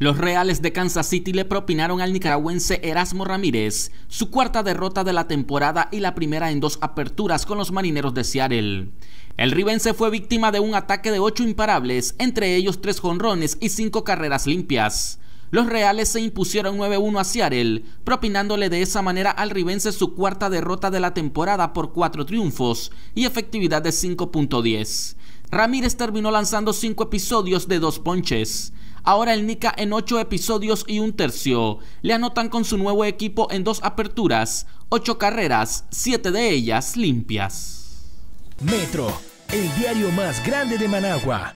Los Reales de Kansas City le propinaron al nicaragüense Erasmo Ramírez su cuarta derrota de la temporada y la primera en dos aperturas con los Marineros de Seattle. El ribense fue víctima de un ataque de ocho imparables, entre ellos tres jonrones y cinco carreras limpias. Los Reales se impusieron 9-1 a Seattle, propinándole de esa manera al ribense su cuarta derrota de la temporada por cuatro triunfos y efectividad de 5.10. Ramírez terminó lanzando cinco episodios de dos ponches ahora el Nica en ocho episodios y un tercio. Le anotan con su nuevo equipo en dos aperturas, ocho carreras, siete de ellas limpias. Metro, el diario más grande de Managua.